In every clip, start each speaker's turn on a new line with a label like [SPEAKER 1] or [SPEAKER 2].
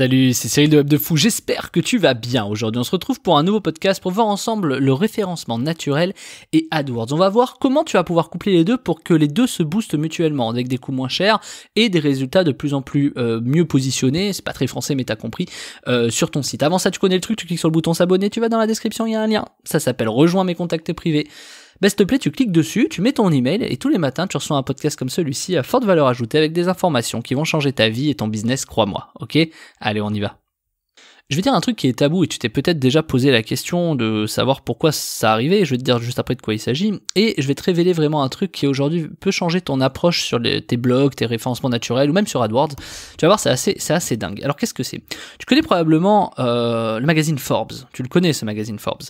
[SPEAKER 1] Salut, c'est Cyril de Web de Fou, j'espère que tu vas bien. Aujourd'hui on se retrouve pour un nouveau podcast pour voir ensemble le référencement naturel et AdWords. On va voir comment tu vas pouvoir coupler les deux pour que les deux se boostent mutuellement avec des coûts moins chers et des résultats de plus en plus euh, mieux positionnés, c'est pas très français mais t'as compris, euh, sur ton site. Avant ça tu connais le truc, tu cliques sur le bouton s'abonner, tu vas dans la description, il y a un lien. Ça s'appelle rejoins mes contacts privés bah, s'il te plaît, tu cliques dessus, tu mets ton email et tous les matins, tu reçois un podcast comme celui-ci à forte valeur ajoutée avec des informations qui vont changer ta vie et ton business, crois-moi. Ok Allez, on y va. Je vais dire un truc qui est tabou et tu t'es peut-être déjà posé la question de savoir pourquoi ça arrivait. Je vais te dire juste après de quoi il s'agit et je vais te révéler vraiment un truc qui aujourd'hui peut changer ton approche sur tes blogs, tes référencements naturels ou même sur AdWords. Tu vas voir, c'est assez, assez dingue. Alors qu'est-ce que c'est Tu connais probablement euh, le magazine Forbes. Tu le connais ce magazine Forbes.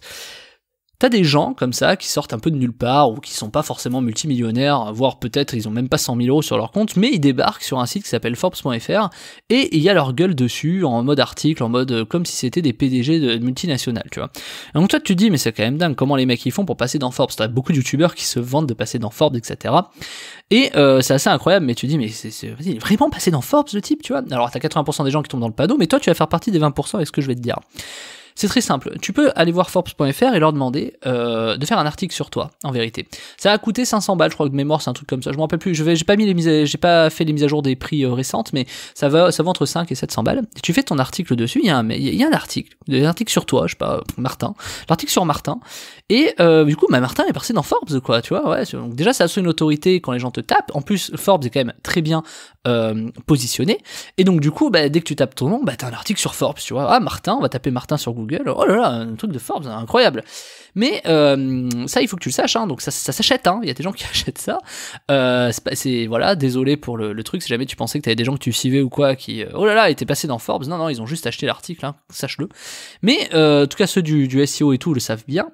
[SPEAKER 1] T'as des gens comme ça qui sortent un peu de nulle part ou qui sont pas forcément multimillionnaires, voire peut-être ils ont même pas 100 000 euros sur leur compte, mais ils débarquent sur un site qui s'appelle Forbes.fr et il y a leur gueule dessus en mode article, en mode euh, comme si c'était des PDG de multinationales, tu vois. donc toi tu te dis mais c'est quand même dingue comment les mecs ils font pour passer dans Forbes. T'as beaucoup de youtubeurs qui se vantent de passer dans Forbes, etc. Et euh, c'est assez incroyable, mais tu dis mais c'est vraiment passer dans Forbes le type, tu vois. Alors t'as 80% des gens qui tombent dans le panneau, mais toi tu vas faire partie des 20% avec ce que je vais te dire. C'est très simple. Tu peux aller voir Forbes.fr et leur demander euh, de faire un article sur toi, en vérité. Ça a coûté 500 balles, je crois que mémoire, c'est un truc comme ça. Je m'en rappelle plus. Je vais, j'ai pas mis les mises, j'ai pas fait les mises à jour des prix euh, récentes, mais ça va, ça va entre 5 et 700 balles. tu fais ton article dessus. Il y a un, il y a un article, un article sur toi, je sais pas, Martin, l'article sur Martin. Et euh, du coup, bah, Martin est passé dans Forbes, quoi. Tu vois, ouais. Donc déjà, ça assure une autorité quand les gens te tapent. En plus, Forbes est quand même très bien positionné. Et donc du coup, bah, dès que tu tapes ton nom, bah t'as un article sur Forbes. Tu vois, ah Martin, on va taper Martin sur Google Google, oh là là, un truc de Forbes, incroyable. Mais euh, ça, il faut que tu le saches, hein. donc ça, ça s'achète, hein. il y a des gens qui achètent ça. Euh, c'est Voilà, désolé pour le, truc, si jamais tu pensais que tu avais des gens que tu suivais ou quoi qui, euh, oh là là, étaient passés dans Forbes, non, non, ils ont juste acheté l'article, hein. sache-le. Mais en tout cas, ceux du, SEO et tout le savent bien.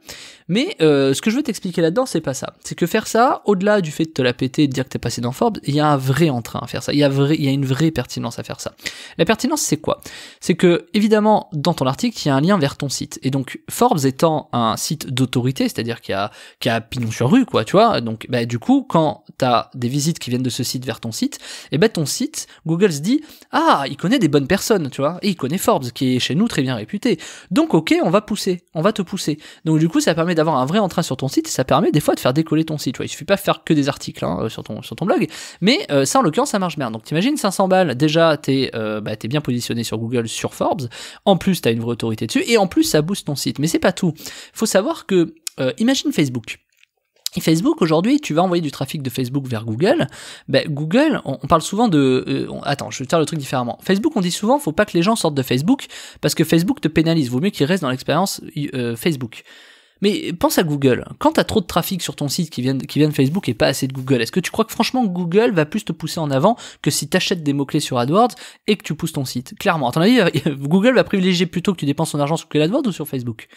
[SPEAKER 1] Mais ce que je veux t'expliquer là-dedans, c'est pas ça. C'est que faire ça, au-delà du fait de te la péter et de dire que t'es passé dans Forbes, il y a un vrai entrain à faire ça, il y a, il y a une vraie pertinence à faire ça. La pertinence, c'est quoi C'est que, évidemment, dans ton article, il y a un lien vers ton site. Et donc, Forbes étant un site d'autorité, c'est-à-dire qui a, a pignon sur rue, quoi, tu vois, donc, bah, du coup, quand t'as des visites qui viennent de ce site vers ton site, et eh ben bah, ton site, Google se dit, ah, il connaît des bonnes personnes, tu vois, et il connaît Forbes, qui est chez nous très bien réputé. Donc, ok, on va pousser, on va te pousser. Donc, du coup, ça permet d'avoir un vrai entrain sur ton site, et ça permet des fois de faire décoller ton site, tu vois. Il suffit pas de faire que des articles, hein, euh, sur ton, sur ton blog. Mais, euh, ça, en l'occurrence, ça marche bien. Donc, t'imagines 500 balles, déjà, euh, bah, t'es, bien positionné sur Google, sur Forbes. En plus, as une vraie autorité dessus, et en plus ça booste ton site. Mais c'est pas tout. Faut savoir que, euh, imagine Facebook. Facebook, aujourd'hui, tu vas envoyer du trafic de Facebook vers Google. Ben, Google, on, parle souvent de... Euh, attends, je vais faire le truc différemment. Facebook, on dit souvent, faut pas que les gens sortent de Facebook parce que Facebook te pénalise. Vaut mieux qu'ils restent dans l'expérience euh, Facebook. Mais pense à Google. Quand t'as trop de trafic sur ton site qui vient, qui de Facebook et pas assez de Google, est-ce que tu crois que franchement Google va plus te pousser en avant que si t'achètes des mots-clés sur AdWords et que tu pousses ton site Clairement. À ton avis, Google va privilégier plutôt que tu dépenses ton argent sur Google AdWords ou sur Facebook.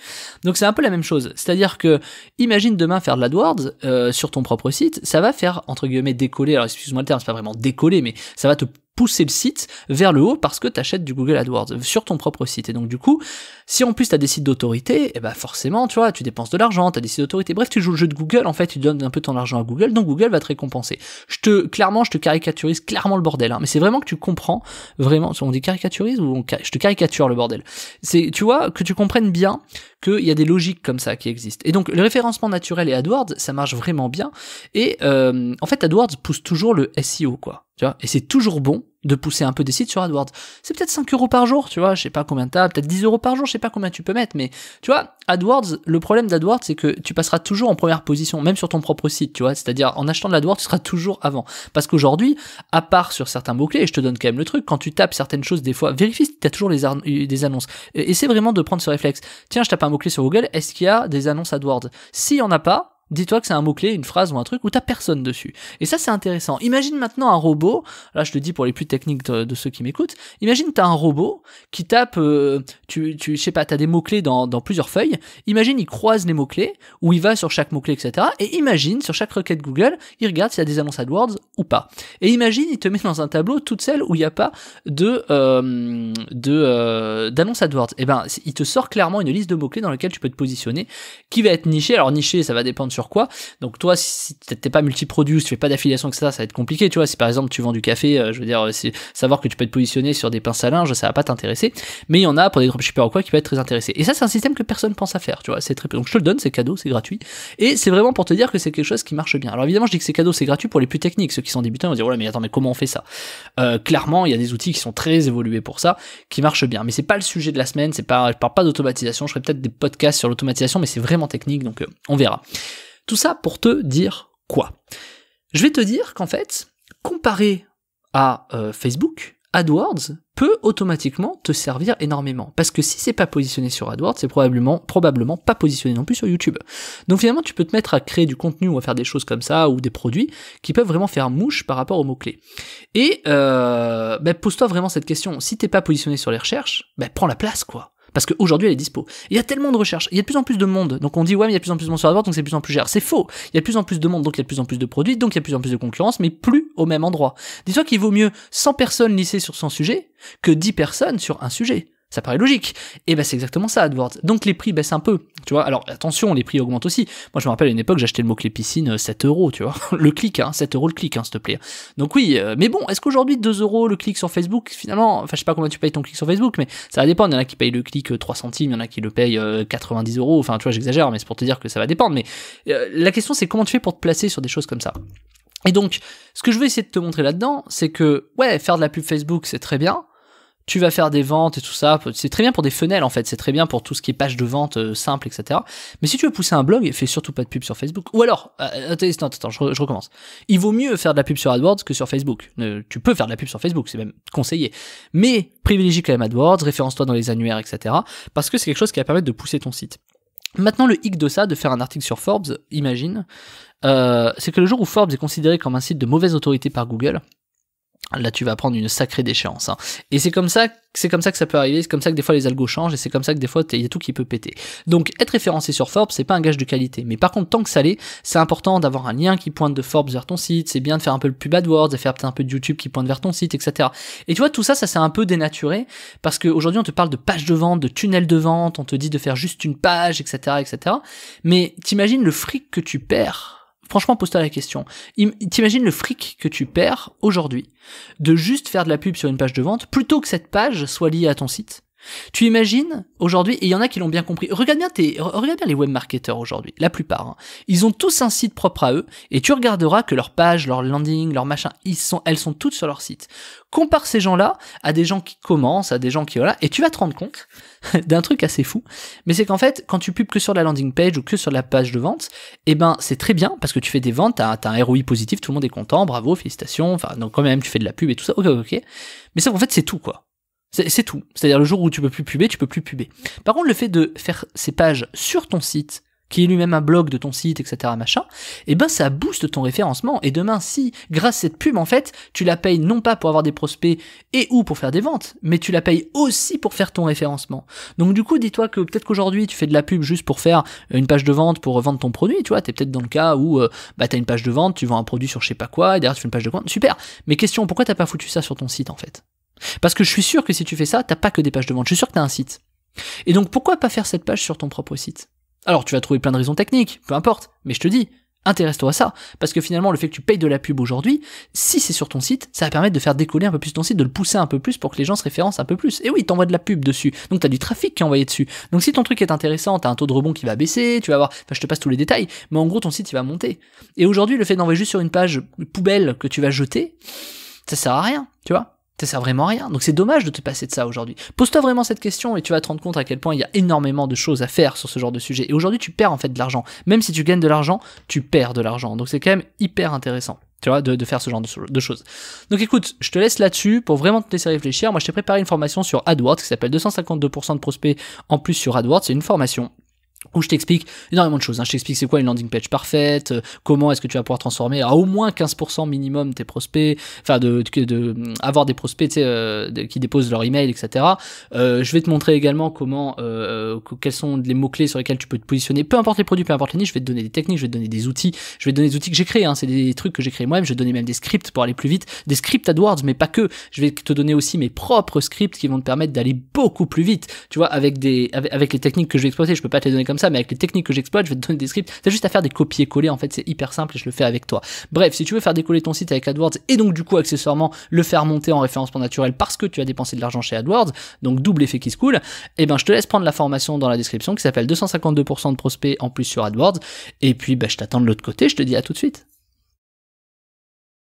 [SPEAKER 1] Donc c'est un peu la même chose. C'est-à-dire que, imagine demain faire de l'AdWords euh, sur ton propre site, ça va faire, entre guillemets, décoller, alors excuse-moi le terme, c'est pas vraiment décoller, mais ça va te pousser le site vers le haut parce que tu achètes du Google AdWords euh, sur ton propre site. Et donc du coup, si en plus tu as des sites d'autorité, et eh ben forcément, tu vois, tu dépenses de l'argent, tu as des sites d'autorité. Bref, tu joues le jeu de Google, en fait, tu donnes un peu ton argent à Google, donc Google va te récompenser. Je te clairement, je te caricaturise clairement le bordel, hein. mais c'est vraiment que tu comprends vraiment, on dit caricaturise ou je te caricature le bordel. C'est tu vois que tu comprennes bien qu'il y a des logiques comme ça qui existent. Et donc le référencement naturel et AdWords, ça marche vraiment bien et euh, en fait AdWords pousse toujours le SEO quoi et c'est toujours bon de pousser un peu des sites sur AdWords. C'est peut-être 5 euros par jour, tu vois, je sais pas combien as, peut-être 10 euros par jour, je sais pas combien tu peux mettre, mais tu vois, AdWords, le problème d'AdWords, c'est que tu passeras toujours en première position, même sur ton propre site, tu vois, c'est-à-dire en achetant de l'AdWords, tu seras toujours avant. Parce qu'aujourd'hui, à part sur certains mots-clés, et je te donne quand même le truc, quand tu tapes certaines choses, des fois, vérifie si tu as toujours les des annonces. Essaie vraiment de prendre ce réflexe. Tiens, je tape un mot-clé sur Google, est-ce qu'il y a des annonces AdWords S'il y en a pas, Dis-toi que c'est un mot-clé, une phrase ou un truc où tu t'as personne dessus. Et ça, c'est intéressant. Imagine maintenant un robot, là je le dis pour les plus techniques de, ceux qui m'écoutent, imagine t'as un robot qui tape, euh, tu, tu, sais pas, tu as des mots-clés dans, plusieurs feuilles, imagine il croise les mots-clés, où il va sur chaque mot-clé, etc. Et imagine, sur chaque requête Google, il regarde s'il y a des annonces AdWords ou pas. Et imagine, il te met dans un tableau toutes celles où il n'y a pas de, euh, de, euh, d'annonces AdWords. Et eh ben, il te sort clairement une liste de mots-clés dans laquelle tu peux te positionner, qui va être niché. Alors niché, ça va dépendre quoi. Donc toi, si t'es pas multiproduit, si tu fais pas d'affiliation, que ça ça va être compliqué, tu vois. Si par exemple tu vends du café, euh, je veux dire, euh, c'est savoir que tu peux te positionner sur des pinces à linge, ça va pas t'intéresser. Mais il y en a pour des dropshippers ou quoi qui peuvent être très intéressé. Et ça, c'est un système que personne pense à faire, tu vois. C'est très Donc je te le donne, c'est cadeau, c'est gratuit. Et c'est vraiment pour te dire que c'est quelque chose qui marche bien. Alors évidemment, je dis que c'est cadeau, c'est gratuit pour les plus techniques. Ceux qui sont débutants vont dire, ouais, oh mais attends, mais comment on fait ça? Euh, clairement, il y a des outils qui sont très évolués pour ça, qui marchent bien. Mais c'est pas le sujet de la semaine, c'est pas, je parle pas d'automatisation. Je ferai peut-être des podcasts sur l'automatisation, mais c'est vraiment technique, donc on verra. Tout ça pour te dire quoi Je vais te dire qu'en fait, comparé à euh, Facebook, AdWords peut automatiquement te servir énormément. Parce que si c'est pas positionné sur AdWords, c'est probablement, probablement pas positionné non plus sur YouTube. Donc finalement, tu peux te mettre à créer du contenu ou à faire des choses comme ça ou des produits qui peuvent vraiment faire mouche par rapport aux mots-clés. Et euh, bah, pose-toi vraiment cette question. Si t'es pas positionné sur les recherches, bah, prends la place, quoi. Parce qu'aujourd'hui, elle est dispo. Il y a tellement de recherches, il y a de plus en plus de monde. Donc on dit, ouais, mais il y a de plus en plus de monde sur la boîte, donc c'est de plus en plus cher. C'est faux. Il y a de plus en plus de monde, donc il y a de plus en plus de produits, donc il y a de plus en plus de concurrence, mais plus au même endroit. Dis-toi qu'il vaut mieux 100 personnes lissées sur 100 sujets que 10 personnes sur un sujet. Ça paraît logique. Et ben c'est exactement ça AdWords. Donc les prix baissent un peu, tu vois. Alors attention, les prix augmentent aussi. Moi je me rappelle à une époque j'achetais le mot-clé piscine 7 euh, euros, tu vois. Le clic, hein, 7 euros le clic, hein, s'il te plaît. Donc oui, euh, mais bon, est-ce qu'aujourd'hui 2 euros le clic sur Facebook, finalement, enfin je sais pas combien tu payes ton clic sur Facebook, mais ça va dépendre. Il y en a qui payent le clic 3 euh, centimes, il y en a qui le payent 90 euros. Enfin tu vois, j'exagère, mais c'est pour te dire que ça va dépendre. Mais la question c'est comment tu fais pour te placer sur des choses comme ça. Et donc, ce que je veux essayer de te montrer là-dedans, c'est que, ouais, faire de la pub Facebook, c'est très bien, tu vas faire des ventes et tout ça. C'est très bien pour des fenêtres en fait, c'est très bien pour tout ce qui est page de vente euh, simple, etc. Mais si tu veux pousser un blog, fais surtout pas de pub sur Facebook. Ou alors, euh, attends, attends, je, recommence. Il vaut mieux faire de la pub sur AdWords que sur Facebook. Euh, tu peux faire de la pub sur Facebook, c'est même conseillé. Mais privilégie quand même AdWords, référence-toi dans les annuaires, etc. Parce que c'est quelque chose qui va permettre de pousser ton site. Maintenant, le hic de ça, de faire un article sur Forbes, imagine, c'est que le jour où Forbes est considéré comme un site de mauvaise autorité par Google, Là, tu vas prendre une sacrée déchéance. Hein. Et c'est comme ça, c'est comme ça que ça peut arriver. C'est comme ça que des fois les algos changent et c'est comme ça que des fois il y a tout qui peut péter. Donc, être référencé sur Forbes, c'est pas un gage de qualité. Mais par contre, tant que ça l'est, c'est important d'avoir un lien qui pointe de Forbes vers ton site. C'est bien de faire un peu le pub AdWords, de faire peut-être un peu de YouTube qui pointe vers ton site, etc. Et tu vois, tout ça, ça s'est un peu dénaturé parce qu'aujourd'hui, on te parle de page de vente, de tunnel de vente, on te dit de faire juste une page, etc., etc. Mais t'imagines le fric que tu perds Franchement, pose-toi la question. T'imagines le fric que tu perds aujourd'hui de juste faire de la pub sur une page de vente plutôt que cette page soit liée à ton site tu imagines aujourd'hui, il y en a qui l'ont bien compris, regarde bien, regarde bien les webmarketeurs aujourd'hui, la plupart. Hein. Ils ont tous un site propre à eux, et tu regarderas que leur pages, leur landing, leur machin ils sont, elles sont toutes sur leur site. Compare ces gens-là à des gens qui commencent, à des gens qui... Voilà, et tu vas te rendre compte d'un truc assez fou, mais c'est qu'en fait, quand tu pubes que sur la landing page ou que sur la page de vente, eh ben c'est très bien, parce que tu fais des ventes, t'as un ROI positif, tout le monde est content, bravo, félicitations, enfin, donc quand même, tu fais de la pub et tout ça, ok, ok, mais ça, en fait, c'est tout, quoi. C'est tout. C'est-à-dire le jour où tu peux plus puber, tu peux plus puber. Par contre, le fait de faire ces pages sur ton site, qui est lui-même un blog de ton site, etc., machin, eh ben, ça booste ton référencement. Et demain, si, grâce à cette pub, en fait, tu la payes non pas pour avoir des prospects et ou pour faire des ventes, mais tu la payes aussi pour faire ton référencement. Donc, du coup, dis-toi que peut-être qu'aujourd'hui, tu fais de la pub juste pour faire une page de vente pour vendre ton produit, tu vois, t'es peut-être dans le cas où, tu euh, bah, t'as une page de vente, tu vends un produit sur je sais pas quoi, et derrière, tu fais une page de vente. Super. Mais question, pourquoi t'as pas foutu ça sur ton site, en fait? Parce que je suis sûr que si tu fais ça, t'as pas que des pages de vente, je suis sûr que t'as un site. Et donc pourquoi pas faire cette page sur ton propre site Alors tu vas trouver plein de raisons techniques, peu importe, mais je te dis, intéresse-toi à ça, parce que finalement le fait que tu payes de la pub aujourd'hui, si c'est sur ton site, ça va permettre de faire décoller un peu plus ton site, de le pousser un peu plus pour que les gens se référencent un peu plus. Et oui, t'envoies de la pub dessus, donc t'as du trafic qui est envoyé dessus. Donc si ton truc est intéressant, t'as un taux de rebond qui va baisser, tu vas avoir, enfin, je te passe tous les détails, mais en gros ton site il va monter. Et aujourd'hui le fait d'envoyer juste sur une page poubelle que tu vas jeter, ça sert à rien, tu vois ça sert vraiment à rien. Donc c'est dommage de te passer de ça aujourd'hui. Pose-toi vraiment cette question et tu vas te rendre compte à quel point il y a énormément de choses à faire sur ce genre de sujet. Et aujourd'hui, tu perds en fait de l'argent. Même si tu gagnes de l'argent, tu perds de l'argent. Donc c'est quand même hyper intéressant. Tu vois, de, faire ce genre de, de, choses. Donc écoute, je te laisse là-dessus pour vraiment te laisser réfléchir. Moi, je t'ai préparé une formation sur AdWords qui s'appelle 252% de prospects en plus sur AdWords. C'est une formation où je t'explique énormément de choses. Hein. Je t'explique c'est quoi une landing page parfaite, euh, comment est-ce que tu vas pouvoir transformer à au moins 15% minimum tes prospects, enfin de, de, mm, avoir des prospects euh, qui déposent leur email, etc. Euh, je vais te montrer également comment, quels sont les mots clés sur lesquels tu peux te positionner. Peu importe les produits, peu importe les niches, je vais te donner des techniques, je vais te donner des outils, je vais te donner des outils que j'ai créés. Hein. C'est des trucs que j'ai créés moi-même. Je vais te donner même des scripts pour aller plus vite, des scripts AdWords, mais pas que. Je vais te donner aussi mes propres scripts qui vont te permettre d'aller beaucoup plus vite. Tu vois, avec des, les techniques que je vais exploiter, je peux pas te les donner comme ça, mais avec les techniques que j'exploite, je vais te donner des scripts. C'est juste à faire des copier-coller, en fait, c'est hyper simple et je le fais avec toi. Bref, si tu veux faire décoller ton site avec AdWords et donc du coup, accessoirement, le faire monter en référencement naturel parce que tu as dépensé de l'argent chez AdWords, donc double effet qui se coule, et eh ben, je te laisse prendre la formation dans la description qui s'appelle 252% de prospects en plus sur AdWords. Et puis, ben, je t'attends de l'autre côté, je te dis à tout de suite.